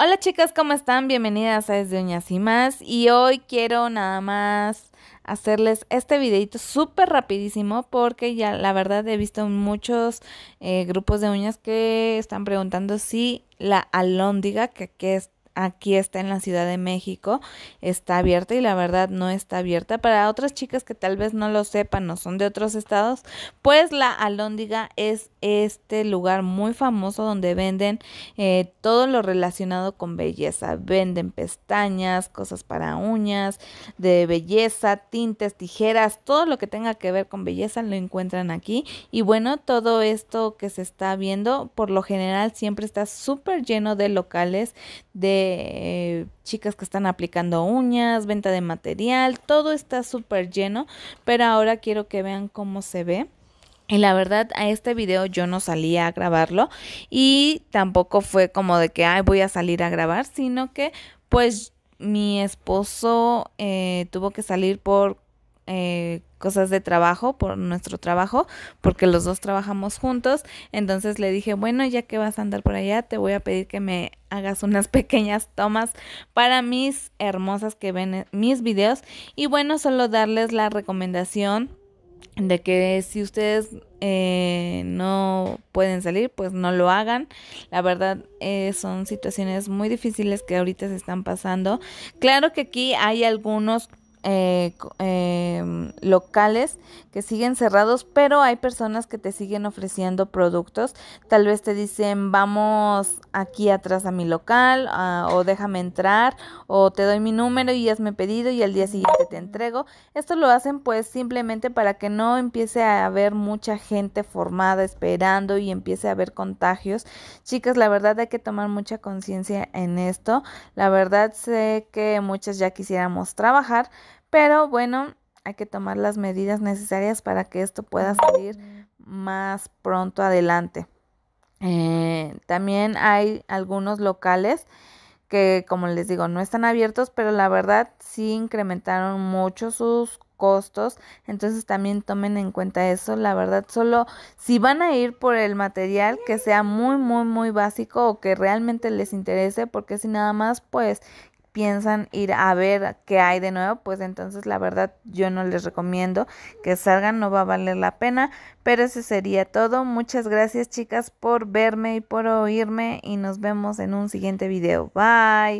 Hola chicas, ¿cómo están? Bienvenidas a Desde Uñas y Más. Y hoy quiero nada más hacerles este videito súper rapidísimo porque ya la verdad he visto muchos eh, grupos de uñas que están preguntando si la alóndiga, que, que es aquí está en la Ciudad de México, está abierta y la verdad no está abierta. Para otras chicas que tal vez no lo sepan o son de otros estados, pues la Alóndiga es este lugar muy famoso donde venden eh, todo lo relacionado con belleza. Venden pestañas, cosas para uñas, de belleza, tintes, tijeras, todo lo que tenga que ver con belleza lo encuentran aquí. Y bueno, todo esto que se está viendo, por lo general siempre está súper lleno de locales de eh, chicas que están aplicando uñas, venta de material, todo está súper lleno, pero ahora quiero que vean cómo se ve. Y la verdad, a este video yo no salí a grabarlo y tampoco fue como de que, ay, voy a salir a grabar, sino que pues mi esposo eh, tuvo que salir por eh, cosas de trabajo, por nuestro trabajo, porque los dos trabajamos juntos. Entonces le dije, bueno, ya que vas a andar por allá, te voy a pedir que me hagas unas pequeñas tomas para mis hermosas que ven eh, mis videos. Y bueno, solo darles la recomendación de que si ustedes eh, no pueden salir, pues no lo hagan. La verdad son situaciones muy difíciles que ahorita se están pasando. Claro que aquí hay algunos eh, em, locales que siguen cerrados, pero hay personas que te siguen ofreciendo productos. Tal vez te dicen, vamos aquí atrás a mi local, ah, o déjame entrar, o te doy mi número y hazme pedido y al día siguiente te entrego. Esto lo hacen pues simplemente para que no empiece a haber mucha gente formada esperando y empiece a haber contagios. Chicas, la verdad hay que tomar mucha conciencia en esto. La verdad sé que muchas ya quisiéramos trabajar, pero bueno, hay que tomar las medidas necesarias para que esto pueda salir más pronto adelante. Eh, también hay algunos locales que, como les digo, no están abiertos, pero la verdad sí incrementaron mucho sus costos, entonces también tomen en cuenta eso, la verdad, solo si van a ir por el material que sea muy, muy, muy básico o que realmente les interese, porque si nada más, pues piensan ir a ver qué hay de nuevo, pues entonces la verdad yo no les recomiendo que salgan, no va a valer la pena, pero eso sería todo. Muchas gracias chicas por verme y por oírme y nos vemos en un siguiente video. Bye.